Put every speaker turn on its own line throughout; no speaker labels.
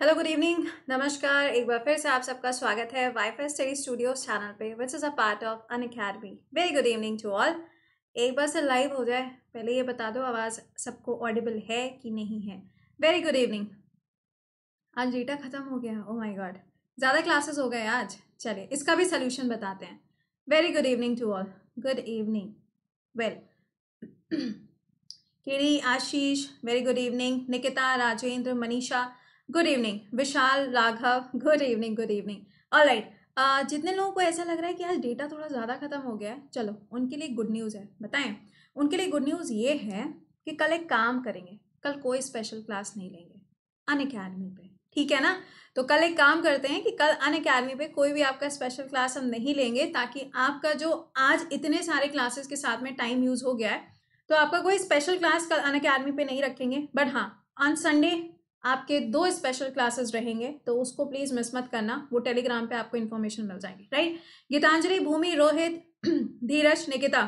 hello good evening नमस्कार एक बार फिर से आप सबका स्वागत है वाईफाई स्टडी स्टूडियो चैनल पे which is a part of Unacademy very good evening to all एक बार से लाइव हो जाए पहले ये बता दो आवाज़ सबको ऑडिबल है कि नहीं है वेरी गुड इवनिंग आज डेटा ख़त्म हो गया ओ माई गॉड ज़्यादा क्लासेस हो गए आज चलिए इसका भी सोल्यूशन बताते हैं very good evening to all good evening well Kiri Ashish very good evening Nikita Rajendra Manisha good evening Vishal Raghav good evening good evening all right जितने लोगों को ऐसा लग रहा है कि आज डेटा थोड़ा ज़्यादा ख़त्म हो गया है चलो उनके लिए गुड न्यूज़ है बताएं उनके लिए गुड न्यूज़ ये है कि कल एक काम करेंगे कल कोई स्पेशल क्लास नहीं लेंगे अन अकेडमी पर ठीक है ना तो कल एक काम करते हैं कि कल अन अकेडमी पर कोई भी आपका स्पेशल क्लास हम नहीं लेंगे ताकि आपका जो आज इतने सारे क्लासेस के साथ में टाइम यूज़ हो गया है तो आपका कोई स्पेशल क्लास कल अन अकेडमी पर नहीं रखेंगे बट हाँ ऑन संडे आपके दो स्पेशल क्लासेस रहेंगे तो उसको प्लीज़ मिस मत करना वो टेलीग्राम पे आपको इन्फॉर्मेशन मिल जाएगी राइट गीतांजलि भूमि रोहित धीरज निकिता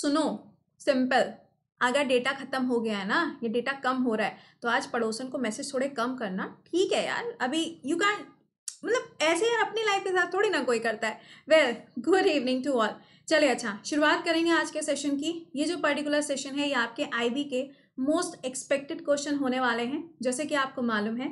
सुनो सिंपल अगर डेटा खत्म हो गया है ना ये डेटा कम हो रहा है तो आज पड़ोसन को मैसेज थोड़े कम करना ठीक है यार अभी यू कैन मतलब ऐसे यार अपनी लाइफ के साथ थोड़ी ना कोई करता है well good evening to all चले अच्छा शुरुआत करेंगे आज के सेशन की ये जो पर्टिकुलर सेशन है ये आपके आईबी के मोस्ट एक्सपेक्टेड क्वेश्चन होने वाले हैं जैसे कि आपको मालूम है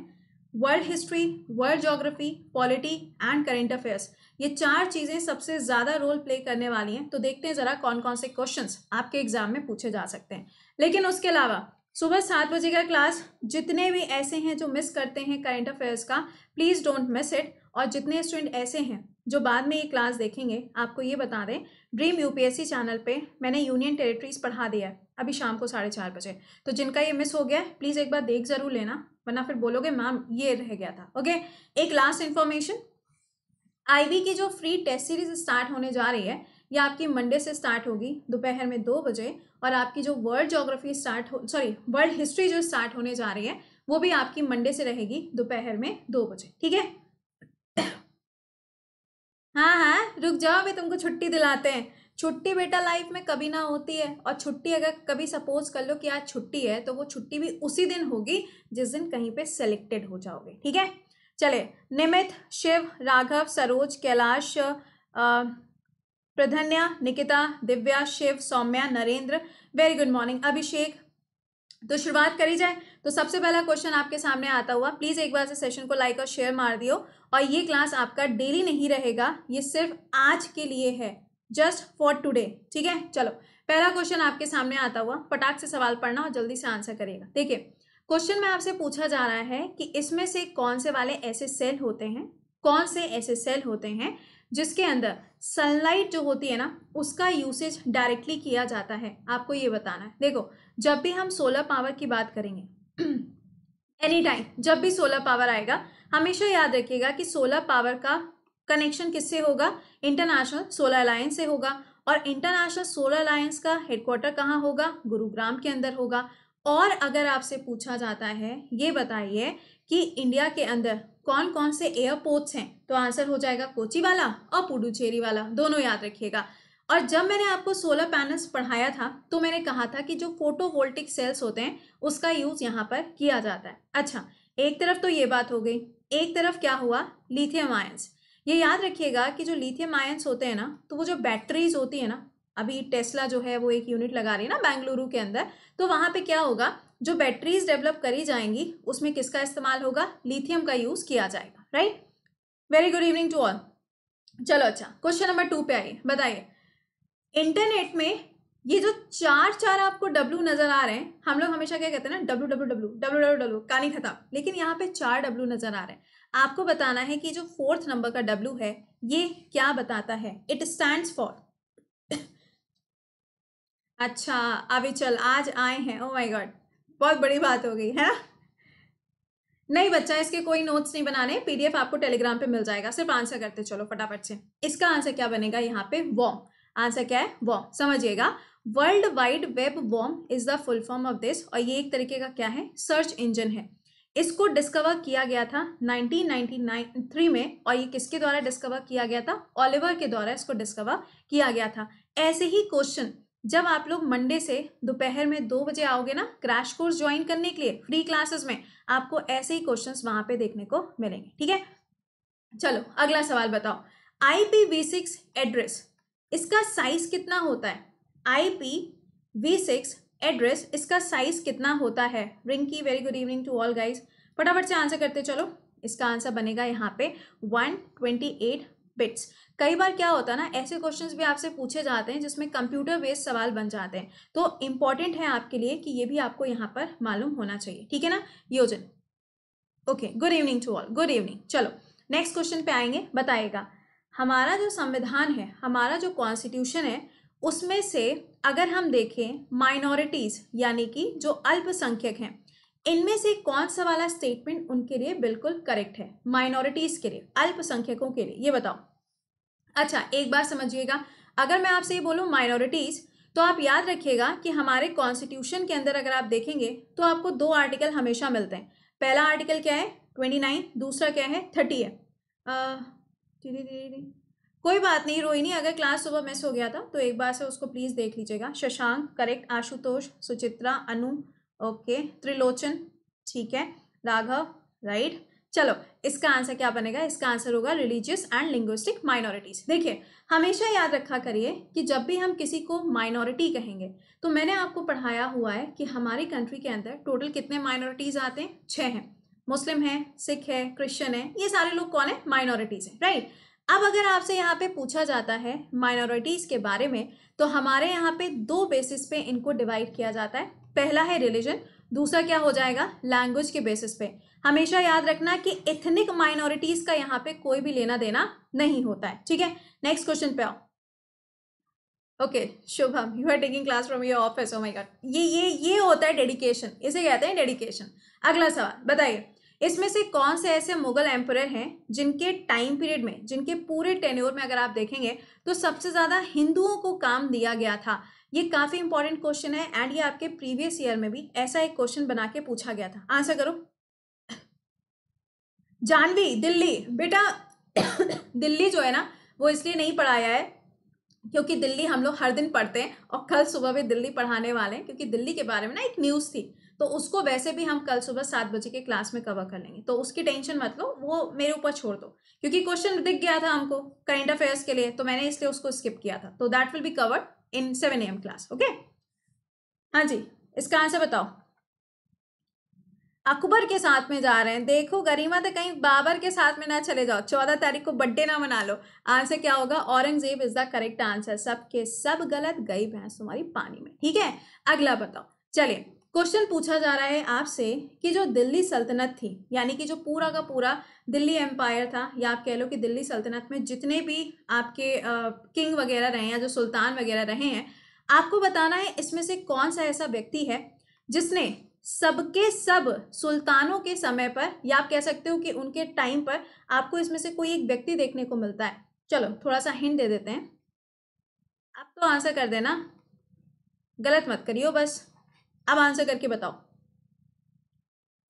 world history world geography polity and current affairs ये चार चीज़ें सबसे ज़्यादा रोल प्ले करने वाली हैं तो देखते हैं ज़रा कौन कौन से क्वेश्चन आपके एग्जाम में पूछे जा सकते हैं लेकिन उसके अलावा सुबह सात बजे का क्लास जितने भी ऐसे हैं जो मिस करते हैं करेंट अफेयर्स का प्लीज़ डोंट मिस इट और जितने स्टूडेंट ऐसे हैं जो बाद में ये क्लास देखेंगे आपको ये बता दें ड्रीम यूपीएससी चैनल पे मैंने यूनियन टेरिटरीज पढ़ा दिया है अभी शाम को साढ़े चार बजे तो जिनका ये मिस हो गया है प्लीज़ एक बार देख ज़रूर लेना वरना फिर बोलोगे मैम ये रह गया था ओके एक लास्ट इन्फॉर्मेशन आईवी की जो फ्री टेस्ट सीरीज स्टार्ट होने जा रही है ये आपकी मंडे से स्टार्ट होगी दोपहर में दो बजे और आपकी जो वर्ल्ड जोग्राफी स्टार्ट हो सॉरी वर्ल्ड हिस्ट्री जो स्टार्ट होने जा रही है वो भी आपकी मंडे से रहेगी दोपहर में दो बजे ठीक है हाँ हाँ रुक जाओ अभी तुमको छुट्टी दिलाते हैं छुट्टी बेटा लाइफ में कभी ना होती है और छुट्टी अगर कभी सपोज कर लो कि आज छुट्टी है तो वो छुट्टी भी उसी दिन होगी जिस दिन कहीं पे सेलेक्टेड हो जाओगे ठीक है चले Nimit Shiv Raghav Saroj Kailash Pradnya Nikita Divya Shiv Saumya Narendra very good morning Abhishek तो शुरुआत करी जाए तो सबसे पहला क्वेश्चन आपके सामने आता हुआ प्लीज़ एक बार से सेशन को लाइक और शेयर मार दियो और ये क्लास आपका डेली नहीं रहेगा ये सिर्फ आज के लिए है जस्ट फॉर टुडे ठीक है चलो पहला क्वेश्चन आपके सामने आता हुआ पटाख से सवाल पढ़ना और जल्दी से आंसर करिएगा देखिए क्वेश्चन में आपसे पूछा जा रहा है कि इसमें से कौन से वाले ऐसे सेल होते हैं कौन से ऐसे सेल होते हैं जिसके अंदर सनलाइट जो होती है ना उसका यूसेज डायरेक्टली किया जाता है आपको ये बताना है देखो जब भी हम सोलर पावर की बात करेंगे एनी टाइम जब भी सोलर पावर आएगा हमेशा याद रखिएगा कि सोलर पावर का कनेक्शन किससे होगा इंटरनेशनल सोलर अलायंस से होगा और इंटरनेशनल सोलर अलायंस का हेडक्वार्टर कहाँ होगा गुरुग्राम के अंदर होगा और अगर आपसे पूछा जाता है ये बताइए कि इंडिया के अंदर कौन कौन से एयरपोर्ट्स हैं तो आंसर हो जाएगा कोची वाला और पुडुचेरी वाला दोनों याद रखिएगा और जब मैंने आपको सोलर पैनल्स पढ़ाया था तो मैंने कहा था कि जो फोटोवोल्टिक सेल्स होते हैं उसका यूज़ यहाँ पर किया जाता है अच्छा एक तरफ तो ये बात हो गई एक तरफ क्या हुआ लिथियम आयंस ये याद रखिएगा कि जो लिथियम आयन्स होते हैं ना तो वो जो बैटरीज होती है ना अभी टेस्ला जो है वो एक यूनिट लगा रही है ना बेंगलुरु के अंदर तो वहाँ पे क्या होगा जो बैटरीज डेवलप करी जाएंगी उसमें किसका इस्तेमाल होगा लिथियम का यूज़ किया जाएगा right very good evening to all चलो अच्छा क्वेश्चन नंबर टू पे आइए बताइए इंटरनेट में ये जो चार चार आपको डब्लू नजर आ रहे हैं हम लोग हमेशा क्या कहते हैं ना W W W W W W कानी खत्म लेकिन यहाँ पे चार डब्लू नजर आ रहे हैं आपको बताना है कि जो फोर्थ नंबर का डब्ल्यू है ये क्या बताता है इट स्टैंड फॉर अच्छा अभी चल आज आए हैं ओ माई गॉड बहुत बड़ी बात हो गई है नहीं बच्चा इसके कोई नोट्स नहीं बनाने पीडीएफ आपको टेलीग्राम पे मिल जाएगा सिर्फ आंसर करते चलो फटाफट से इसका आंसर क्या बनेगा यहाँ पे वॉम आंसर क्या है वॉम समझिएगा वर्ल्ड वाइड वेब वॉम is the full form of this और ये एक तरीके का क्या है सर्च इंजन है इसको डिस्कवर किया गया था 1993 में और ये किसके द्वारा डिस्कवर किया गया था ओलिवर के द्वारा इसको डिस्कवर किया गया था ऐसे ही क्वेश्चन जब आप लोग मंडे से दोपहर में दो बजे आओगे ना क्रैश कोर्स ज्वाइन करने के लिए फ्री क्लासेस में आपको ऐसे ही क्वेश्चन वहां पे देखने को मिलेंगे ठीक है चलो अगला सवाल बताओ I P V six address इसका साइज कितना होता है I P V six address इसका साइज कितना होता है Rinki very good evening to all guys फटाफट से आंसर करते चलो इसका आंसर बनेगा यहाँ पे वन ट्वेंटी एट बिट्स कई बार क्या होता है ना ऐसे क्वेश्चंस भी आपसे पूछे जाते हैं जिसमें कंप्यूटर बेस्ड सवाल बन जाते हैं तो इम्पॉर्टेंट है आपके लिए कि ये भी आपको यहाँ पर मालूम होना चाहिए ठीक है ना योजन okay good evening to all good evening चलो नेक्स्ट क्वेश्चन पे आएंगे बताएगा हमारा जो संविधान है हमारा जो कॉन्स्टिट्यूशन है उसमें से अगर हम देखें माइनॉरिटीज़ यानी कि जो अल्पसंख्यक हैं इनमें से कौन सा वाला स्टेटमेंट उनके लिए बिल्कुल करेक्ट है माइनॉरिटीज़ के लिए अल्पसंख्यकों के लिए ये बताओ अच्छा एक बार समझिएगा अगर मैं आपसे ये बोलूँ माइनॉरिटीज़ तो आप याद रखिएगा कि हमारे कॉन्स्टिट्यूशन के अंदर अगर आप देखेंगे तो आपको दो आर्टिकल हमेशा मिलते हैं पहला आर्टिकल क्या है ट्वेंटी नाइन दूसरा क्या है थर्टी है आ, दी दी दी कोई बात नहीं रोहिणी अगर क्लास सुबह मिस हो गया था तो एक बार से उसको प्लीज़ देख लीजिएगा शशांक करेक्ट आशुतोष सुचित्रा अनु ओके त्रिलोचन ठीक है राघव राइट चलो इसका आंसर क्या बनेगा इसका आंसर होगा रिलीजियस एंड लिंग्विस्टिक माइनॉरिटीज देखिए हमेशा याद रखा करिए कि जब भी हम किसी को माइनॉरिटी कहेंगे तो मैंने आपको पढ़ाया हुआ है कि हमारी कंट्री के अंदर टोटल कितने माइनॉरिटीज आते हैं छः हैं मुस्लिम है सिख है क्रिश्चियन है ये सारे लोग कौन है माइनॉरिटीज हैं राइट अब अगर आपसे यहाँ पे पूछा जाता है माइनॉरिटीज़ के बारे में तो हमारे यहाँ पे दो बेसिस पे इनको डिवाइड किया जाता है पहला है रिलीजन दूसरा क्या हो जाएगा लैंग्वेज के बेसिस पे हमेशा याद रखना कि एथनिक माइनॉरिटीज़ का यहाँ पे कोई भी लेना देना नहीं होता है ठीक है नेक्स्ट क्वेश्चन पे आओ okay Shubham you are taking class from your office oh my god ये ये ये होता है डेडिकेशन इसे कहते हैं डेडिकेशन अगला सवाल बताइए इसमें से कौन से ऐसे मुगल एम्पर हैं जिनके टाइम पीरियड में जिनके पूरे टेन्योर में अगर आप देखेंगे तो सबसे ज़्यादा हिंदुओं को काम दिया गया था ये काफ़ी इंपॉर्टेंट क्वेश्चन है एंड ये आपके प्रीवियस ईयर में भी ऐसा एक क्वेश्चन बना के पूछा गया था आंसर करो जानवी दिल्ली बेटा दिल्ली जो है ना वो इसलिए नहीं पढ़ाया है क्योंकि दिल्ली हम लोग हर दिन पढ़ते हैं और कल सुबह भी दिल्ली पढ़ाने वाले हैं क्योंकि दिल्ली के बारे में ना एक न्यूज़ थी तो उसको वैसे भी हम कल सुबह सात बजे के क्लास में कवर कर लेंगे तो उसकी टेंशन मत लो वो मेरे ऊपर छोड़ दो क्योंकि क्वेश्चन दिख गया था हमको करेंट अफेयर्स के लिए तो मैंने इसलिए उसको स्किप किया था तो that will be covered in seven AM class okay हाँ जी इसका आंसर बताओ अकबर के साथ में जा रहे हैं देखो गरिमा तो कहीं बाबर के साथ में ना चले जाओ चौदह तारीख को बर्थडे ना मना लो आंसर क्या होगा Aurangzeb is the correct answer सब के सब गलत गई भैंस तुम्हारी पानी में ठीक है अगला बताओ चलिए क्वेश्चन पूछा जा रहा है आपसे कि जो दिल्ली सल्तनत थी यानी कि जो पूरा का पूरा दिल्ली एम्पायर था या आप कह लो कि दिल्ली सल्तनत में जितने भी आपके आ, किंग वगैरह रहे हैं या जो सुल्तान वगैरह रहे हैं आपको बताना है इसमें से कौन सा ऐसा व्यक्ति है जिसने सबके सब सुल्तानों के समय पर या आप कह सकते हो कि उनके टाइम पर आपको इसमें से कोई एक व्यक्ति देखने को मिलता है चलो थोड़ा सा हिंट दे देते हैं आप तो आंसर कर देना गलत मत करियो बस अब आंसर करके बताओ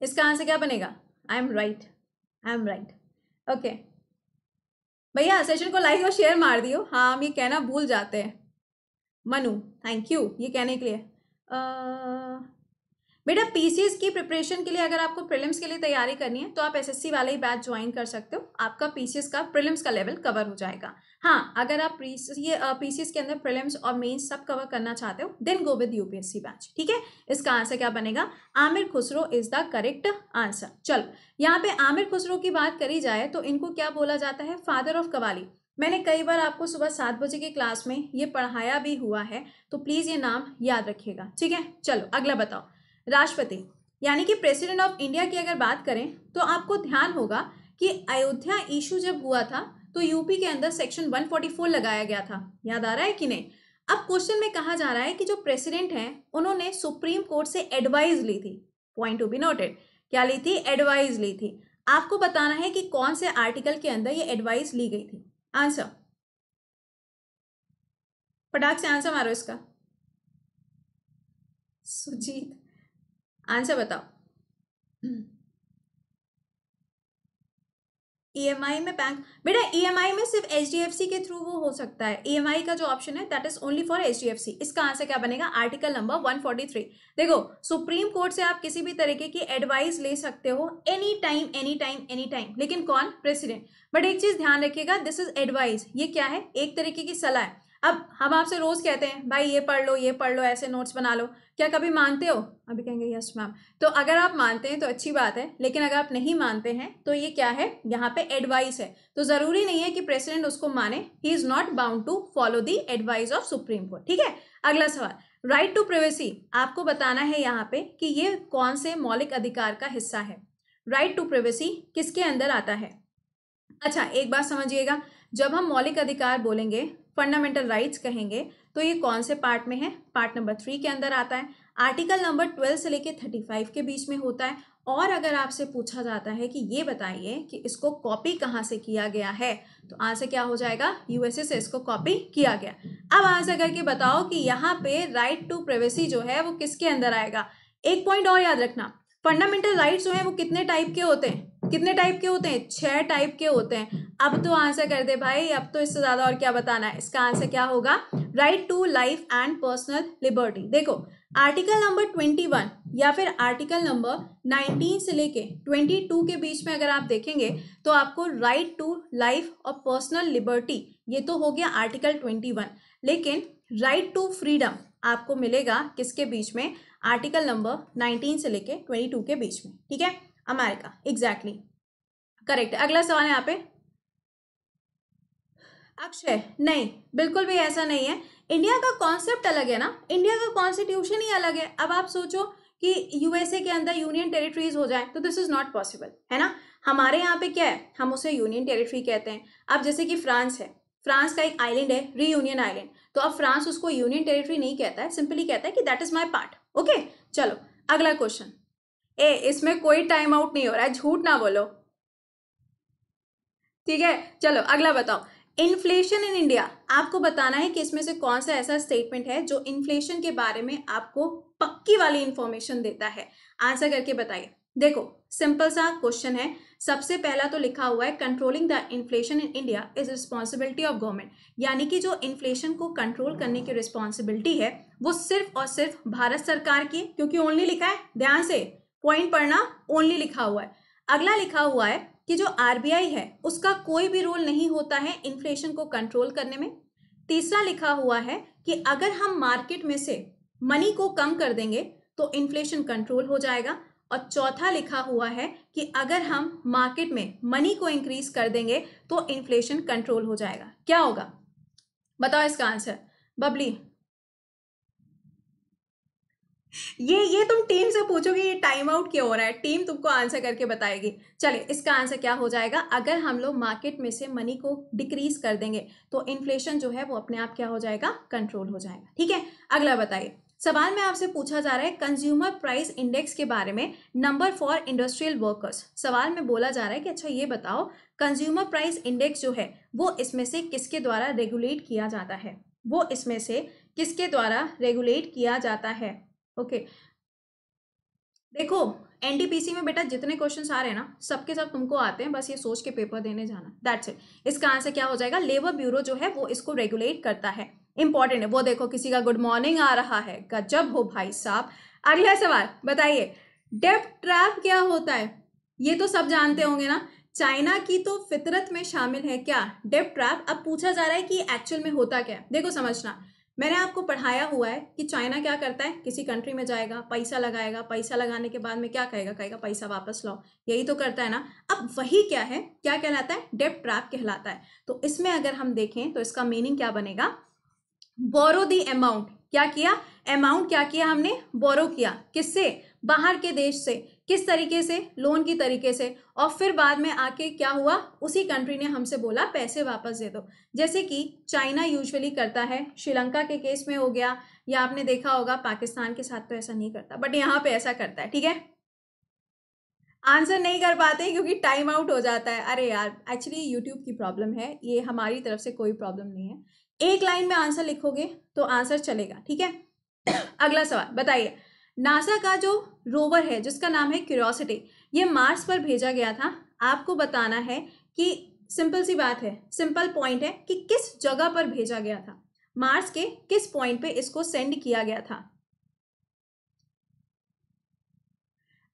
इसका आंसर क्या बनेगा I am right I am right okay भैया सेशन को लाइक और शेयर मार दियो हाँ हम ये कहना भूल जाते हैं मनु थैंक यू ये कहने के लिए बेटा पीसीएस की प्रिपरेशन के लिए अगर आपको प्रीलिम्स के लिए तैयारी करनी है तो आप एसएससी वाले ही बैच ज्वाइन कर सकते हो आपका पीसीएस का प्रीलिम्स का लेवल कवर हो जाएगा हाँ अगर आप ये पीसीएस के अंदर प्रीलिम्स और मेंस सब कवर करना चाहते हो then go with UPSC batch ठीक है इसका आंसर क्या बनेगा Amir Khusro is the correct answer चलो यहाँ पे आमिर खुसरो की बात करी जाए तो इनको क्या बोला जाता है फादर ऑफ कवाली मैंने कई बार आपको सुबह सात बजे की क्लास में ये पढ़ाया भी हुआ है तो प्लीज़ ये नाम याद रखिएगा ठीक है चलो अगला बताओ राष्ट्रपति यानी कि प्रेसिडेंट ऑफ इंडिया की अगर बात करें तो आपको ध्यान होगा कि अयोध्या इशू जब हुआ था तो यूपी के अंदर सेक्शन 144 लगाया गया था याद आ रहा है कि नहीं अब क्वेश्चन में कहा जा रहा है कि जो प्रेसिडेंट हैं उन्होंने सुप्रीम कोर्ट से एडवाइस ली थी पॉइंट टू बी नोटेड क्या ली थी एडवाइस ली थी आपको बताना है कि कौन से आर्टिकल के अंदर ये एडवाइस ली गई थी आंसर पटाख से आंसर मारो इसका सुजीत आंसर बताओ ईएमआई e में बैंक बेटा ईएमआई e में सिर्फ एचडीएफसी के थ्रू वो हो सकता है ईएमआई e का जो ऑप्शन है that is only for HDFC इसका आंसर क्या बनेगा आर्टिकल नंबर 143 देखो सुप्रीम कोर्ट से आप किसी भी तरीके की एडवाइस ले सकते हो any time any time any time लेकिन कौन प्रेसिडेंट बट एक चीज ध्यान रखिएगा दिस इज एडवाइस ये क्या है एक तरीके की सलाह अब हम आपसे रोज कहते हैं भाई ये पढ़ लो ये पढ़ लो ऐसे नोट्स बना लो क्या कभी मानते हो अभी कहेंगे यस मैम तो अगर आप मानते हैं तो अच्छी बात है लेकिन अगर आप नहीं मानते हैं तो ये क्या है यहाँ पे एडवाइस है तो ज़रूरी नहीं है कि प्रेसिडेंट उसको माने ही is not bound to follow the advice of supreme court ठीक है अगला सवाल राइट टू प्रिवेसी आपको बताना है यहाँ पे कि ये कौन से मौलिक अधिकार का हिस्सा है राइट टू प्रिवेसी किसके अंदर आता है अच्छा एक बात समझिएगा जब हम मौलिक अधिकार बोलेंगे फंडामेंटल राइट्स कहेंगे तो ये कौन से पार्ट में है पार्ट नंबर थ्री के अंदर आता है आर्टिकल नंबर ट्वेल्व से लेके थर्टी फाइव के बीच में होता है और अगर आपसे पूछा जाता है कि ये बताइए कि इसको कॉपी कहाँ से किया गया है तो आंसर क्या हो जाएगा यूएसए से इसको कॉपी किया गया अब आंसर करके बताओ कि यहाँ पे राइट टू प्राइवेसी जो है वो किसके अंदर आएगा एक पॉइंट और याद रखना फंडामेंटल राइट्स जो है वो कितने टाइप के होते हैं कितने टाइप के होते हैं छह टाइप के होते हैं अब तो आंसर कर दे भाई अब तो इससे ज़्यादा और क्या बताना है इसका आंसर क्या होगा right to life and personal liberty देखो आर्टिकल नंबर ट्वेंटी वन या फिर आर्टिकल नंबर नाइनटीन से लेके ट्वेंटी टू के बीच में अगर आप देखेंगे तो आपको राइट टू लाइफ और पर्सनल लिबर्टी ये तो हो गया आर्टिकल ट्वेंटी वन लेकिन राइट टू फ्रीडम आपको मिलेगा किसके बीच में आर्टिकल नंबर नाइनटीन से लेके ट्वेंटी टू के बीच में ठीक है अमेरिका एग्जैक्टली करेक्ट अगला सवाल यहाँ पे अक्षय नहीं बिल्कुल भी ऐसा नहीं है इंडिया का कॉन्सेप्ट अलग है ना इंडिया का कॉन्स्टिट्यूशन ही अलग है अब आप सोचो कि यूएसए के अंदर यूनियन टेरिटरीज हो जाए तो दिस इज नॉट पॉसिबल है ना हमारे यहाँ पे क्या है हम उसे यूनियन टेरिटरी कहते हैं अब जैसे कि फ्रांस है फ्रांस का एक आइलैंड है री यूनियन आइलैंड तो अब फ्रांस उसको यूनियन टेरिटरी नहीं कहता है सिंपली कहता है कि that is my part okay चलो अगला क्वेश्चन ए इसमें कोई टाइम आउट नहीं हो रहा है झूठ ना बोलो ठीक है चलो अगला बताओ इन्फ्लेशन इन इंडिया आपको बताना है कि इसमें से कौन सा ऐसा स्टेटमेंट है जो इन्फ्लेशन के बारे में आपको पक्की वाली इंफॉर्मेशन देता है आंसर करके बताइए देखो सिंपल सा क्वेश्चन है सबसे पहला तो लिखा हुआ है controlling the inflation in India is responsibility of government यानी कि जो इन्फ्लेशन को कंट्रोल करने की रिस्पॉन्सिबिलिटी है वो सिर्फ और सिर्फ भारत सरकार की क्योंकि ओनली लिखा है ध्यान से पॉइंट पढ़ना ओनली लिखा हुआ है अगला लिखा हुआ है कि जो आरबीआई है उसका कोई भी रोल नहीं होता है इन्फ्लेशन को कंट्रोल करने में तीसरा लिखा हुआ है कि अगर हम मार्केट में से मनी को कम कर देंगे तो इन्फ्लेशन कंट्रोल हो जाएगा और चौथा लिखा हुआ है कि अगर हम मार्केट में मनी को इंक्रीज कर देंगे तो इन्फ्लेशन कंट्रोल हो जाएगा क्या होगा बताओ इसका आंसर बबली ये ये तुम टीम से पूछोगे ये टाइम आउट क्यों हो रहा है टीम तुमको आंसर करके बताएगी चले इसका आंसर क्या हो जाएगा अगर हम लोग मार्केट में से मनी को डिक्रीज कर देंगे तो इन्फ्लेशन जो है वो अपने आप क्या हो जाएगा कंट्रोल हो जाएगा ठीक है अगला बताइए सवाल में आपसे पूछा जा रहा है कंज्यूमर प्राइस इंडेक्स के बारे में नंबर फॉर इंडस्ट्रियल वर्कर्स सवाल में बोला जा रहा है कि अच्छा ये बताओ कंज्यूमर प्राइस इंडेक्स जो है वो इसमें से किसके द्वारा रेगुलेट किया जाता है वो इसमें से किसके द्वारा रेगुलेट किया जाता है ओके देखो एनटीपीसी में बेटा जितने क्वेश्चन आ रहे हैं ना सबके सब तुमको आते हैं बस ये सोच के पेपर देने जाना दैट्स इट इसका आंसर क्या हो जाएगा लेबर ब्यूरो जो है वो इसको रेगुलेट करता है इंपॉर्टेंट है वो देखो किसी का गुड मॉर्निंग आ रहा है गजब हो भाई साहब अगला सवाल बताइए डेप ट्रैप क्या होता है ये तो सब जानते होंगे ना चाइना की तो फितरत में शामिल है क्या डेप ट्रैप अब पूछा जा रहा है कि एक्चुअल में होता क्या है देखो समझना मैंने आपको पढ़ाया हुआ है कि चाइना क्या करता है किसी कंट्री में जाएगा पैसा लगाएगा पैसा लगाने के बाद में क्या कहेगा कहेगा पैसा वापस लाओ यही तो करता है ना अब वही क्या है क्या कहलाता है डेप ट्रैप कहलाता है तो इसमें अगर हम देखें तो इसका मीनिंग क्या बनेगा बोरो दी अमाउंट क्या किया अमाउंट क्या किया हमने बोरो किया किससे बाहर के देश से किस तरीके से लोन की तरीके से और फिर बाद में आके क्या हुआ उसी कंट्री ने हमसे बोला पैसे वापस दे दो जैसे कि चाइना यूजुअली करता है श्रीलंका के केस में हो गया या आपने देखा होगा पाकिस्तान के साथ तो ऐसा नहीं करता बट यहाँ पे ऐसा करता है ठीक है आंसर नहीं कर पाते क्योंकि टाइम आउट हो जाता है अरे यार एक्चुअली यूट्यूब की प्रॉब्लम है ये हमारी तरफ से कोई प्रॉब्लम नहीं है एक लाइन में आंसर लिखोगे तो आंसर चलेगा ठीक है अगला सवाल बताइए नासा का जो रोवर है जिसका नाम है क्यूरोसिटी ये मार्स पर भेजा गया था आपको बताना है कि सिंपल सी बात है सिंपल पॉइंट है कि किस जगह पर भेजा गया था मार्स के किस पॉइंट पे इसको सेंड किया गया था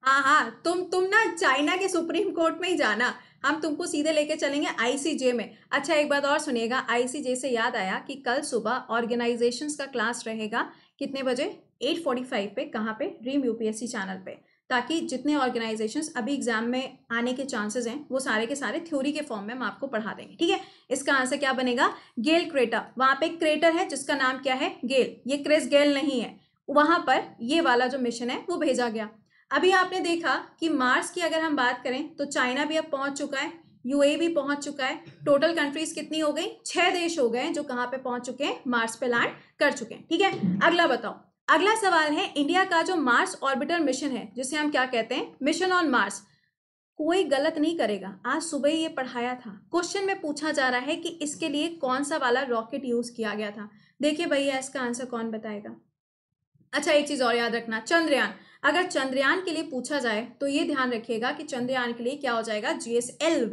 हाँ हाँ तुम तुम ना चाइना के सुप्रीम कोर्ट में ही जाना हम तुमको सीधे लेके चलेंगे आईसीजे में अच्छा एक बात और सुनिएगा आईसीजे से याद आया कि कल सुबह ऑर्गेनाइजेशंस का क्लास रहेगा कितने बजे एट फोर्टी फाइव पर कहाँ पर ड्रीम यूपीएससी चैनल पर ताकि जितने ऑर्गेनाइजेशन अभी एग्जाम में आने के चांसेज हैं वो सारे के सारे थ्योरी के फॉर्म में हम आपको पढ़ा देंगे ठीक है इसका आंसर क्या बनेगा गेल क्रेटर वहाँ पे एक क्रेटर है जिसका नाम क्या है गेल ये क्रेस गेल नहीं है वहाँ पर ये वाला जो मिशन है वो भेजा गया अभी आपने देखा कि मार्स की अगर हम बात करें तो चाइना भी अब पहुँच चुका है ए भी पहुँच चुका है टोटल कंट्रीज कितनी हो गई छः देश हो गए जो कहाँ पे पहुँच चुके हैं मार्स पे लैंड कर चुके हैं ठीक है अगला बताओ अगला सवाल है इंडिया का जो मार्स ऑर्बिटर मिशन है जिसे हम क्या कहते हैं मिशन ऑन मार्स कोई गलत नहीं करेगा आज सुबह ये पढ़ाया था क्वेश्चन में पूछा जा रहा है कि इसके लिए कौन सा वाला रॉकेट यूज किया गया था देखिए भैया इसका आंसर कौन बताएगा अच्छा एक चीज और याद रखना चंद्रयान अगर चंद्रयान के लिए पूछा जाए तो ये ध्यान रखिएगा कि चंद्रयान के लिए क्या हो जाएगा जीएसएल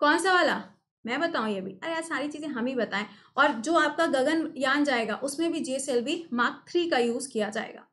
कौन सा वाला मैं बताऊं ये भी अरे यार सारी चीज़ें हम ही बताएं और जो आपका गगन यान जाएगा उसमें भी वी मार्क थ्री का यूज़ किया जाएगा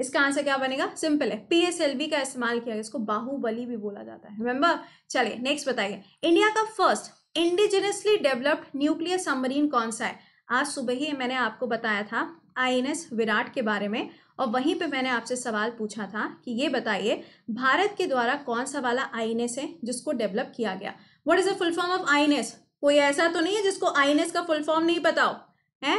इसका आंसर क्या बनेगा सिंपल है पीएसएलवी का इस्तेमाल किया गया इसको बाहुबली भी बोला जाता है रिमेंबर चलिए नेक्स्ट बताइए इंडिया का first indigenously developed nuclear submarine कौन सा है आज सुबह ही मैंने आपको बताया था आईएनएस विराट के बारे में और वहीं पे मैंने आपसे सवाल पूछा था कि ये बताइए भारत के द्वारा कौन सा वाला एस है जिसको डेवलप किया गया what is the full form of INS कोई ऐसा तो नहीं है जिसको आईनेस का फुल फॉर्म नहीं पता हो है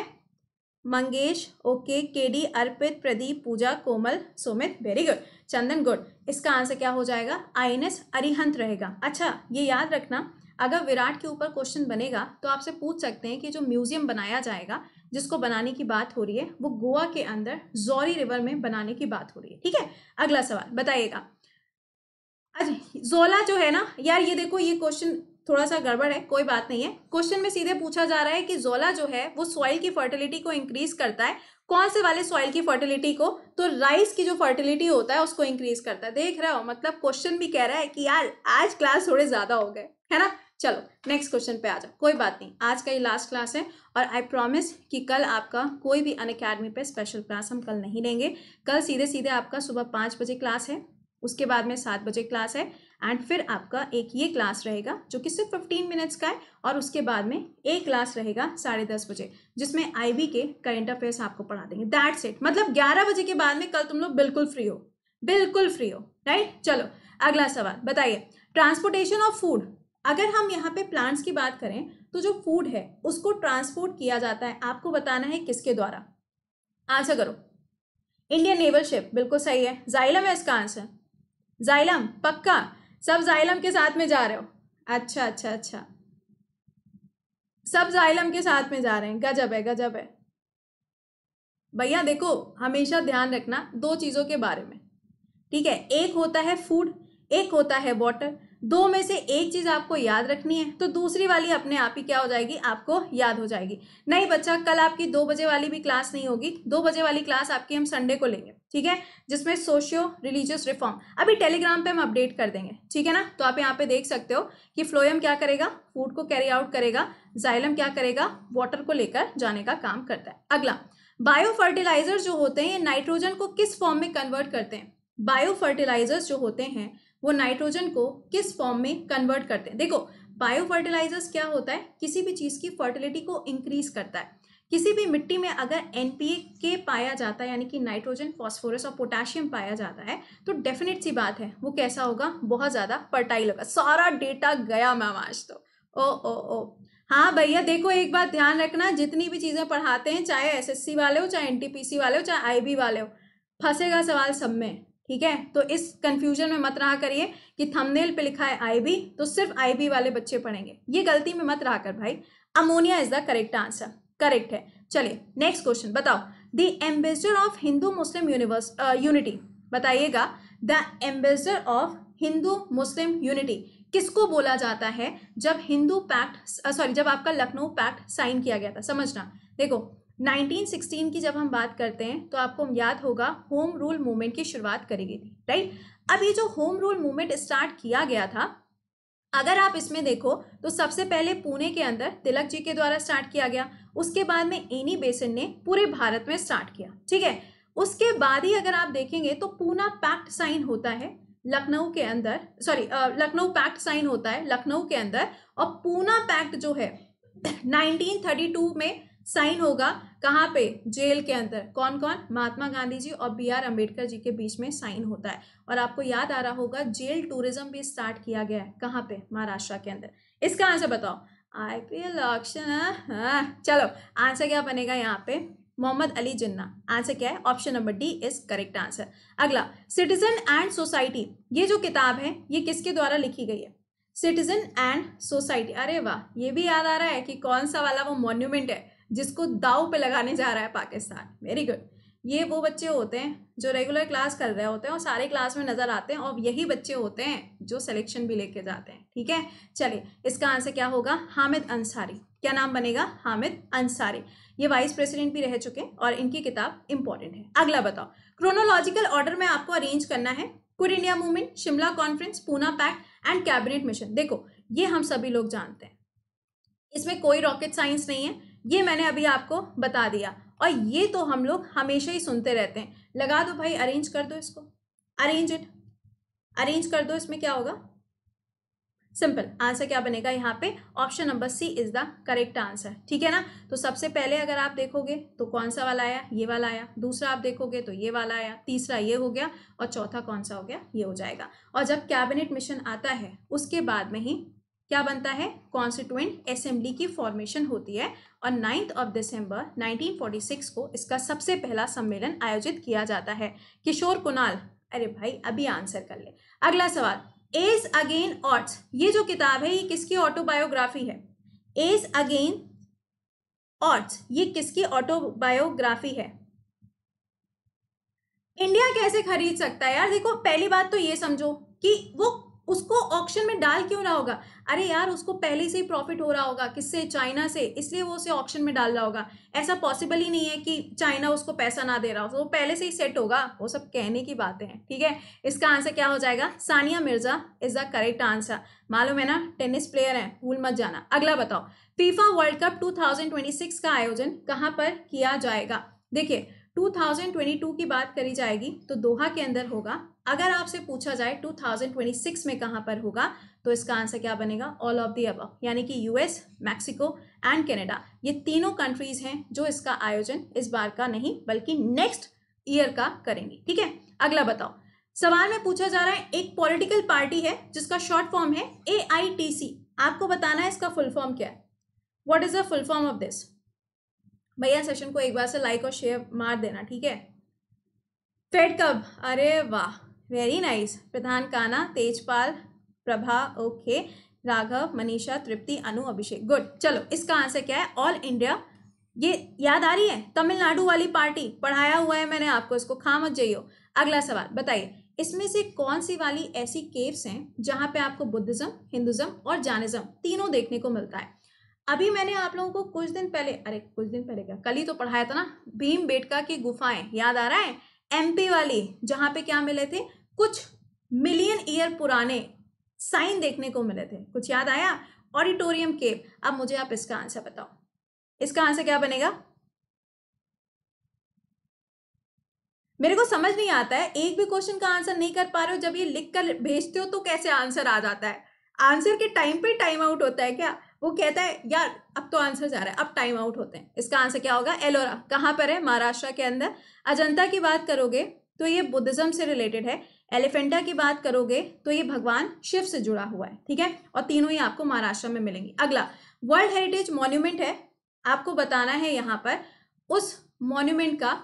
Mangesh okay KD Arpit Pradeep Pooja Komal Sumit very good Chandan good इसका आंसर क्या हो जाएगा आईनेस अरिहंत रहेगा अच्छा ये याद रखना अगर विराट के ऊपर क्वेश्चन बनेगा तो आपसे पूछ सकते हैं कि जो म्यूजियम बनाया जाएगा जिसको बनाने की बात हो रही है वो गोवा के अंदर जौरी रिवर में बनाने की बात हो रही है ठीक है अगला सवाल बताइएगा अच्छा जोला जो है ना यार ये देखो ये क्वेश्चन थोड़ा सा गड़बड़ है कोई बात नहीं है क्वेश्चन में सीधे पूछा जा रहा है कि जोला जो है वो सॉइल की फर्टिलिटी को इंक्रीज करता है कौन से वाले सॉइल की फर्टिलिटी को तो राइस की जो फर्टिलिटी होता है उसको इंक्रीज करता है देख रहे हो मतलब क्वेश्चन भी कह रहा है कि यार आज क्लास थोड़े ज़्यादा हो गए है ना चलो नेक्स्ट क्वेश्चन पे आ जाओ कोई बात नहीं आज का ये लास्ट क्लास है और आई प्रॉमिस कि कल आपका कोई भी अन अकेडमी पे स्पेशल क्लास हम कल नहीं लेंगे कल सीधे सीधे आपका सुबह पाँच बजे क्लास है उसके बाद में सात बजे क्लास है एंड फिर आपका एक ये क्लास रहेगा जो कि सिर्फ फिफ्टीन मिनट्स का है और उसके बाद में एक क्लास रहेगा साढ़े दस बजे जिसमें आईबी के करेंट अफेयर्स आपको पढ़ा देंगे दैट्स इट मतलब ग्यारह बजे के बाद में कल तुम लोग बिल्कुल फ्री हो बिल्कुल फ्री हो राइट चलो अगला सवाल बताइए ट्रांसपोर्टेशन ऑफ फूड अगर हम यहाँ पे प्लांट्स की बात करें तो जो फूड है उसको ट्रांसपोर्ट किया जाता है आपको बताना है किसके द्वारा आंसर करो इंडियन नेवल शिप बिल्कुल सही है जाइलम है इसका आंसर जाइलम पक्का सब जाइलम के साथ में जा रहे हो अच्छा अच्छा अच्छा सब जाइलम के साथ में जा रहे हैं गजब है गजब है भैया देखो हमेशा ध्यान रखना दो चीज़ों के बारे में ठीक है एक होता है फूड एक होता है वाटर दो में से एक चीज़ आपको याद रखनी है तो दूसरी वाली अपने आप ही क्या हो जाएगी आपको याद हो जाएगी नहीं बच्चा कल आपकी दो बजे वाली भी क्लास नहीं होगी दो बजे वाली क्लास आपकी हम संडे को लेंगे ठीक है जिसमें सोशियो रिलीजियस रिफॉर्म अभी टेलीग्राम पे हम अपडेट कर देंगे ठीक है ना तो आप यहाँ पे देख सकते हो कि फ्लोएम क्या करेगा फूड को कैरी आउट करेगा जाइलम क्या करेगा वाटर को लेकर जाने का काम करता है अगला बायो फर्टिलाइजर जो होते हैं नाइट्रोजन को किस फॉर्म में कन्वर्ट करते हैं बायो फर्टिलाइजर्स जो होते हैं वो नाइट्रोजन को किस फॉर्म में कन्वर्ट करते हैं देखो बायो फर्टिलाइजर्स क्या होता है किसी भी चीज़ की फर्टिलिटी को इंक्रीज करता है किसी भी मिट्टी में अगर एन के पाया जाता है यानी कि नाइट्रोजन फॉस्फोरस और पोटाशियम पाया जाता है तो डेफिनेट सी बात है वो कैसा होगा बहुत ज़्यादा फर्टाइल होगा सारा डेटा गया मैम आज तो ओ ओ ओ हाँ भैया देखो एक बात ध्यान रखना जितनी भी चीज़ें पढ़ाते हैं चाहे एसएससी वाले हो चाहे एनटीपीसी वाले हो चाहे आईबी वाले हो फंसेगा सवाल सब में ठीक है तो इस कंफ्यूजन में मत रहा करिए कि थंबनेल पे लिखा है आईबी तो सिर्फ आईबी वाले बच्चे पढ़ेंगे ये गलती में मत रहा कर भाई ammonia is the correct answer correct है चलिए नेक्स्ट क्वेश्चन बताओ the ambassador of Hindu Muslim universe unity बताइएगा the ambassador of Hindu Muslim unity किसको बोला जाता है जब हिंदू पैक्ट सॉरी uh, जब आपका लखनऊ पैक्ट साइन किया गया था समझना देखो 1916 की जब हम बात करते हैं तो आपको याद होगा होम रूल मूवमेंट की शुरुआत करी गई थी राइट अब ये जो होम रूल मूवमेंट स्टार्ट किया गया था अगर आप इसमें देखो तो सबसे पहले पुणे के अंदर तिलक जी के द्वारा स्टार्ट किया गया उसके बाद में एनी बेसन ने पूरे भारत में स्टार्ट किया ठीक है उसके बाद ही अगर आप देखेंगे तो पूना पैक्ट साइन होता है लखनऊ के अंदर सॉरी लखनऊ पैक्ट साइन होता है लखनऊ के अंदर और पूना पैक्ट जो है 1932 में साइन होगा कहाँ पे जेल के अंदर कौन कौन महात्मा गांधी जी और बी आर अम्बेडकर जी के बीच में साइन होता है और आपको याद आ रहा होगा जेल टूरिज्म भी स्टार्ट किया गया है कहाँ पे महाराष्ट्र के अंदर इसका आंसर बताओ आई पी एल ऑप्शन चलो आंसर क्या बनेगा यहाँ पे मोहम्मद अली जिन्ना आंसर क्या है option number D is correct answer अगला सिटीजन एंड सोसाइटी ये जो किताब है ये किसके द्वारा लिखी गई है सिटीजन एंड सोसाइटी अरे वाह ये भी याद आ रहा है कि कौन सा वाला वो मॉन्यूमेंट है जिसको दाव पे लगाने जा रहा है पाकिस्तान वेरी गुड ये वो बच्चे होते हैं जो रेगुलर क्लास कर रहे होते हैं और सारे क्लास में नज़र आते हैं और यही बच्चे होते हैं जो सिलेक्शन भी लेके जाते हैं ठीक है चलिए इसका आंसर क्या होगा हामिद अंसारी क्या नाम बनेगा हामिद अंसारी ये वाइस प्रेसिडेंट भी रह चुके हैं और इनकी किताब इंपॉर्टेंट है अगला बताओ क्रोनोलॉजिकल ऑर्डर में आपको अरेंज करना है quit India movement Shimla conference Poona pact and cabinet mission देखो ये हम सभी लोग जानते हैं इसमें कोई रॉकेट साइंस नहीं है ये मैंने अभी आपको बता दिया और ये तो हम लोग हमेशा ही सुनते रहते हैं लगा दो भाई अरेंज कर दो इसको अरेंज इट अरेंज कर दो इसमें क्या होगा सिंपल आंसर क्या बनेगा यहाँ पे option number C is the correct answer ठीक है ना तो सबसे पहले अगर आप देखोगे तो कौन सा वाला आया ये वाला आया दूसरा आप देखोगे तो ये वाला आया तीसरा ये हो गया और चौथा कौन सा हो गया ये हो जाएगा और जब कैबिनेट मिशन आता है उसके बाद में ही क्या बनता है कॉन्स्टिट्यूंट असेंबली की फॉर्मेशन होती है और नाइन्थ ऑफ दिसंबर 1946 को इसका सबसे पहला सम्मेलन आयोजित किया जाता है किशोर कुणाल अरे भाई अभी आंसर कर ले अगला सवाल एज अगेन ऑट्स ये जो किताब है ये किसकी ऑटोबायोग्राफी है एज अगेन ऑट्स ये किसकी ऑटोबायोग्राफी है इंडिया कैसे खरीद सकता है यार देखो पहली बात तो ये समझो कि वो उसको ऑप्शन में डाल क्यों रहा होगा अरे यार उसको पहले से ही प्रॉफिट हो रहा होगा किससे चाइना से इसलिए वो उसे ऑप्शन में डाल रहा होगा ऐसा पॉसिबल ही नहीं है कि चाइना उसको पैसा ना दे रहा हो तो वो पहले से ही सेट होगा वो सब कहने की बातें हैं ठीक है इसका आंसर क्या हो जाएगा Sania Mirza is the correct answer मालूम है ना टेनिस प्लेयर है भूल मत जाना अगला बताओ फीफा वर्ल्ड कप टू का आयोजन कहाँ पर किया जाएगा देखिए 2022 की बात करी जाएगी तो दोहा के अंदर होगा अगर आपसे पूछा जाए 2026 में कहाँ पर होगा तो इसका आंसर क्या बनेगा ऑल ऑफ दी अब यानी कि यूएस मैक्सिको एंड कैनेडा ये तीनों कंट्रीज हैं जो इसका आयोजन इस बार का नहीं बल्कि नेक्स्ट ईयर का करेंगे ठीक है अगला बताओ सवाल में पूछा जा रहा है एक पॉलिटिकल पार्टी है जिसका शॉर्ट फॉर्म है ए आपको बताना है इसका फुल फॉर्म क्या है what is the full form of this भैया सेशन को एक बार से लाइक और शेयर मार देना ठीक है फेड कब अरे वाह वेरी नाइस प्रधान काना तेजपाल प्रभा ओके राघव मनीषा तृप्ति अनु अभिषेक गुड चलो इसका आंसर क्या है ऑल इंडिया ये याद आ रही है तमिलनाडु वाली पार्टी पढ़ाया हुआ है मैंने आपको इसको खा मत जाइयो अगला सवाल बताइए इसमें से कौन सी वाली ऐसी केव्स हैं जहाँ पे आपको बुद्धिज्म हिंदुज्म और जानिज़म तीनों देखने को मिलता है अभी मैंने आप लोगों को कुछ दिन पहले अरे कुछ दिन पहले क्या कल ही तो पढ़ाया था ना भीम बेटका की गुफाएं याद आ रहा है एमपी वाली जहाँ पे क्या मिले थे कुछ मिलियन ईयर पुराने साइन देखने को मिले थे कुछ याद आया ऑडिटोरियम केव अब मुझे आप इसका आंसर बताओ इसका आंसर क्या बनेगा मेरे को समझ नहीं आता है एक भी क्वेश्चन का आंसर नहीं कर पा रहे हो जब ये लिख कर भेजते हो तो कैसे आंसर आ जाता है आंसर के टाइम पे टाइम आउट होता है क्या वो कहता है यार अब तो आंसर जा रहा है अब टाइम आउट होते हैं इसका आंसर क्या होगा एलोरा कहाँ पर है महाराष्ट्र के अंदर अजंता की बात करोगे तो ये बुद्धिज्म से रिलेटेड है एलिफेंटा की बात करोगे तो ये भगवान शिव से जुड़ा हुआ है ठीक है और तीनों ही आपको महाराष्ट्र में मिलेंगी अगला वर्ल्ड हेरिटेज मॉन्यूमेंट है आपको बताना है यहाँ पर उस मॉन्यूमेंट का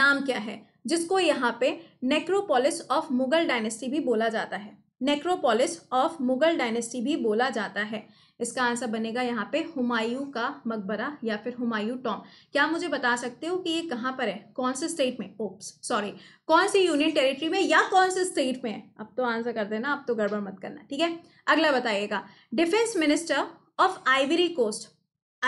नाम क्या है जिसको यहाँ पे नेक्रोपोलिस ऑफ मुगल डायनेस्टी भी बोला जाता है नेक्रोपोलिस ऑफ मुगल डायनेस्टी भी बोला जाता है इसका आंसर बनेगा यहाँ पे हुमायूं का मकबरा या फिर हुमायूं टॉम क्या मुझे बता सकते हो कि ये कहाँ पर है कौन से स्टेट में ओप्स सॉरी कौन सी यूनियन टेरिटरी में या कौन से स्टेट में है अब तो आंसर कर देना अब तो गड़बड़ मत करना ठीक है अगला बताइएगा defence minister of Ivory Coast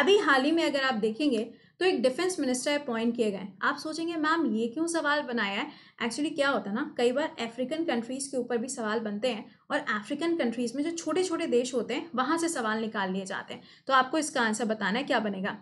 अभी हाल ही में अगर आप देखेंगे तो एक डिफेंस मिनिस्टर अपॉइंट किए गए आप सोचेंगे मैम ये क्यों सवाल बनाया है एक्चुअली क्या होता है ना कई बार अफ्रीकन कंट्रीज़ के ऊपर भी सवाल बनते हैं और अफ्रीकन कंट्रीज़ में जो छोटे छोटे देश होते हैं वहाँ से सवाल निकाल लिए जाते हैं तो आपको इसका आंसर बताना है क्या बनेगा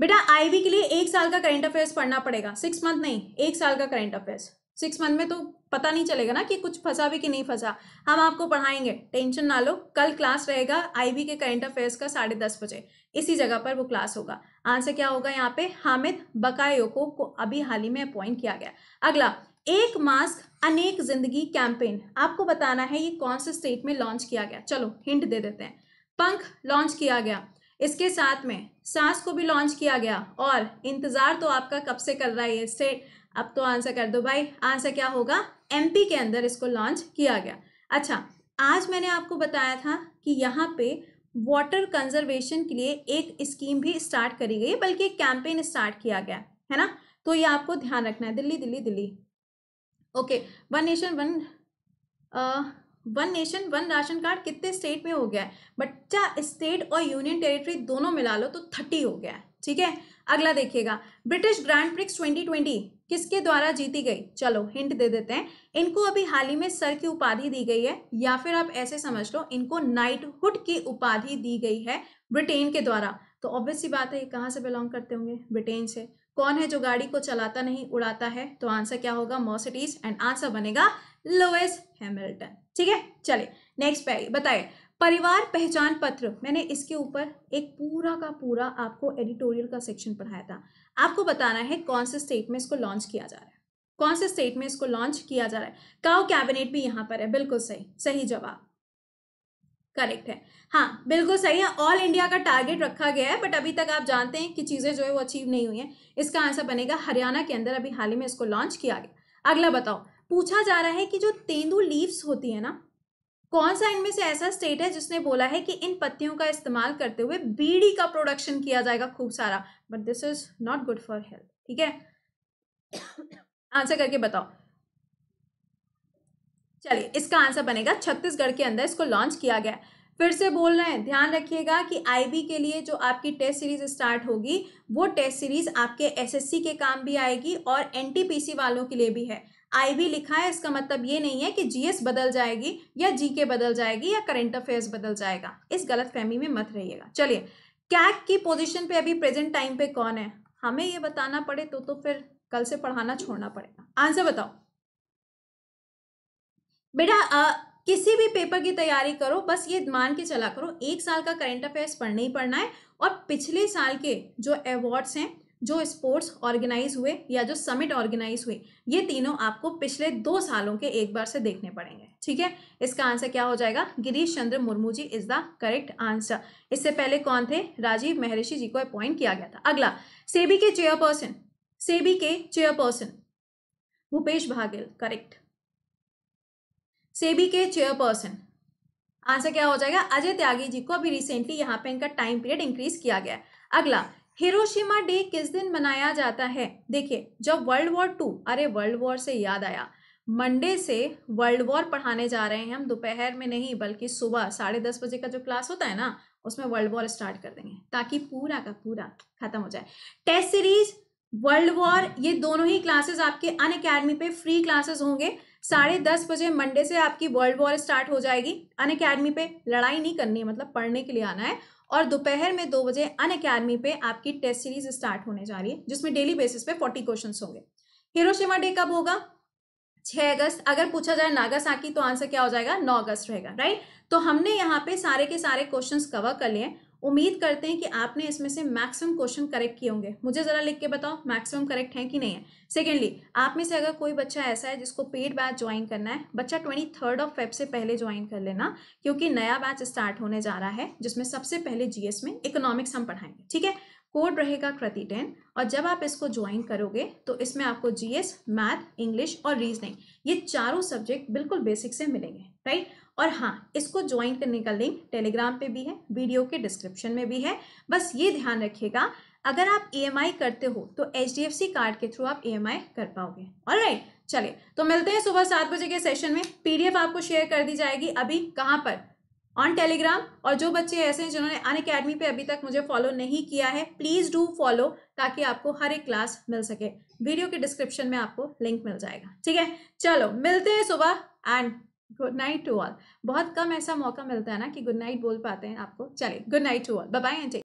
बेटा आईवी के लिए एक साल का करंट अफेयर्स पढ़ना पड़ेगा सिक्स मंथ नहीं एक साल का करंट अफेयर्स सिक्स मंथ में तो पता नहीं चलेगा ना कि कुछ फंसा भी कि नहीं फंसा हम आपको पढ़ाएंगे टेंशन ना लो कल क्लास रहेगा आईबी के करंट अफेयर्स का साढ़े दस बजे इसी जगह पर वो क्लास होगा आंसर क्या होगा यहाँ पे हामिद बकायोको को अभी हाल ही में अपॉइंट किया गया अगला एक मास्क अनेक जिंदगी कैंपेन आपको बताना है ये कौन से स्टेट में लॉन्च किया गया चलो हिंट दे देते हैं पंख लॉन्च किया गया इसके साथ में सांस को भी लॉन्च किया गया और इंतजार तो आपका कब से कर रहा है ये स्टेट अब तो आंसर कर दो भाई आंसर क्या होगा एमपी के अंदर इसको लॉन्च किया गया अच्छा आज मैंने आपको बताया था कि यहाँ पे वाटर कंजर्वेशन के लिए एक स्कीम भी स्टार्ट करी गई बल्कि एक कैंपेन स्टार्ट किया गया है ना तो ये आपको ध्यान रखना है Delhi Delhi Delhi okay one nation one one nation one ration card कितने स्टेट में हो गया है बट स्टेट और यूनियन टेरिटरी दोनों मिला लो तो थर्टी हो गया है ठीक है अगला देखिएगा ब्रिटिश ग्रैंड प्रिक्स 2020 किसके द्वारा जीती गई चलो हिंट दे देते हैं इनको अभी हाल ही में सर की उपाधि दी गई है या फिर आप ऐसे समझ लो इनको नाइटहुड की उपाधि दी गई है ब्रिटेन के द्वारा तो ऑब्वियसली बात है कहाँ से बिलोंग करते होंगे ब्रिटेन से कौन है जो गाड़ी को चलाता नहीं उड़ाता है तो आंसर क्या होगा मोसिटीज एंड आंसर बनेगा लोएस हेमिल्टन ठीक है चलिए नेक्स्ट बताइए परिवार पहचान पत्र मैंने इसके ऊपर एक पूरा का पूरा आपको एडिटोरियल का सेक्शन पढ़ाया था आपको बताना है कौन से स्टेट में इसको लॉन्च किया जा रहा है कौन से स्टेट में इसको लॉन्च किया जा रहा है काउ कैबिनेट भी यहाँ पर है बिल्कुल सही सही जवाब करेक्ट है हाँ बिल्कुल सही है ऑल इंडिया का टारगेट रखा गया है बट अभी तक आप जानते हैं कि चीज़ें जो है वो अचीव नहीं हुई हैं इसका आंसर बनेगा हरियाणा के अंदर अभी हाल ही में इसको लॉन्च किया गया अगला बताओ पूछा जा रहा है कि जो तेंदू लीव्स होती है ना कौन सा इनमें से ऐसा स्टेट है जिसने बोला है कि इन पत्तियों का इस्तेमाल करते हुए बीड़ी का प्रोडक्शन किया जाएगा खूब सारा but this is not good for health ठीक है आंसर करके बताओ चलिए इसका आंसर बनेगा छत्तीसगढ़ के अंदर इसको लॉन्च किया गया फिर से बोल रहे हैं ध्यान रखिएगा कि आईबी के लिए जो आपकी टेस्ट सीरीज स्टार्ट होगी वो टेस्ट सीरीज आपके एसएससी के काम भी आएगी और एनटीपीसी वालों के लिए भी है आई भी लिखा है इसका मतलब ये नहीं है कि जीएस बदल जाएगी या जीके बदल जाएगी या करंट अफेयर्स बदल जाएगा इस गलत फहमी में मत रहिएगा चलिए कैक की पोजीशन पे अभी प्रेजेंट टाइम पे कौन है हमें ये बताना पड़े तो तो फिर कल से पढ़ाना छोड़ना पड़ेगा आंसर बताओ बेटा किसी भी पेपर की तैयारी करो बस ये मान के चला करो एक साल का करंट अफेयर्स पढ़ना ही पढ़ना है और पिछले साल के जो अवार्ड्स हैं जो स्पोर्ट्स ऑर्गेनाइज हुए या जो समिट ऑर्गेनाइज हुए ये तीनों आपको पिछले दो सालों के एक बार से देखने पड़ेंगे ठीक है इसका आंसर क्या हो जाएगा Girish Chandra Murmu ji is the correct answer इससे पहले कौन थे राजीव महर्षि जी को अपॉइंट किया गया था अगला सेबी के चेयरपर्सन सेबी के chairperson Bhupesh Baghel correct SEBI के चेयरपर्सन आंसर क्या हो जाएगा अजय त्यागी जी को अभी रिसेंटली यहाँ पे इनका टाइम पीरियड इंक्रीज किया गया अगला हिरोशिमा डे किस दिन मनाया जाता है देखिए जब वर्ल्ड वॉर टू अरे वर्ल्ड वॉर से याद आया मंडे से वर्ल्ड वॉर पढ़ाने जा रहे हैं हम दोपहर में नहीं बल्कि सुबह साढ़े दस बजे का जो क्लास होता है ना उसमें वर्ल्ड वॉर स्टार्ट कर देंगे ताकि पूरा का पूरा खत्म हो जाए टेस्ट सीरीज वर्ल्ड वॉर ये दोनों ही क्लासेस आपके अन अकेडमी पे फ्री क्लासेस होंगे साढ़े दस बजे मंडे से आपकी वर्ल्ड वॉर स्टार्ट हो जाएगी अन अकेडमी पे लड़ाई नहीं करनी है मतलब पढ़ने के लिए आना है और दोपहर में दो बजे अन अकेडमी पे आपकी टेस्ट सीरीज स्टार्ट होने जा रही है जिसमें डेली बेसिस पे फोर्टी क्वेश्चन होंगे हिरोशिमा डे कब होगा छह अगस्त अगर पूछा जाए नागासाकी तो आंसर क्या हो जाएगा नौ अगस्त रहेगा राइट तो हमने यहाँ पे सारे के सारे क्वेश्चन कवर कर लिए उम्मीद करते हैं कि आपने इसमें से मैक्सिमम क्वेश्चन करेक्ट किए होंगे मुझे ज़रा लिख के बताओ मैक्सिमम करेक्ट है कि नहीं है सेकेंडली आप में से अगर कोई बच्चा ऐसा है जिसको पेड बैच ज्वाइन करना है बच्चा ट्वेंटी थर्ड ऑफ फेब से पहले ज्वाइन कर लेना क्योंकि नया बैच स्टार्ट होने जा रहा है जिसमें सबसे पहले जीएस में इकोनॉमिक्स हम पढ़ाएंगे ठीक है कोड रहेगा कृति टेन और जब आप इसको ज्वाइन करोगे तो इसमें आपको जीएस मैथ इंग्लिश और रीजनिंग ये चारों सब्जेक्ट बिल्कुल बेसिक से मिलेंगे राइट और हाँ इसको ज्वाइन करने का लिंक टेलीग्राम पे भी है वीडियो के डिस्क्रिप्शन में भी है बस ये ध्यान रखिएगा अगर आप ई e करते हो तो एच कार्ड के थ्रू आप ई e कर पाओगे और राइट चलिए तो मिलते हैं सुबह सात बजे के सेशन में पीडीएफ आपको शेयर कर दी जाएगी अभी कहाँ पर ऑन टेलीग्राम और जो बच्चे ऐसे हैं जिन्होंने अन अकेडमी पर अभी तक मुझे फॉलो नहीं किया है प्लीज़ डू फॉलो ताकि आपको हर एक क्लास मिल सके वीडियो के डिस्क्रिप्शन में आपको लिंक मिल जाएगा ठीक है चलो मिलते हैं सुबह and good night to all बहुत कम ऐसा मौका मिलता है ना कि गुड नाइट बोल पाते हैं आपको चलिए good night to all bye and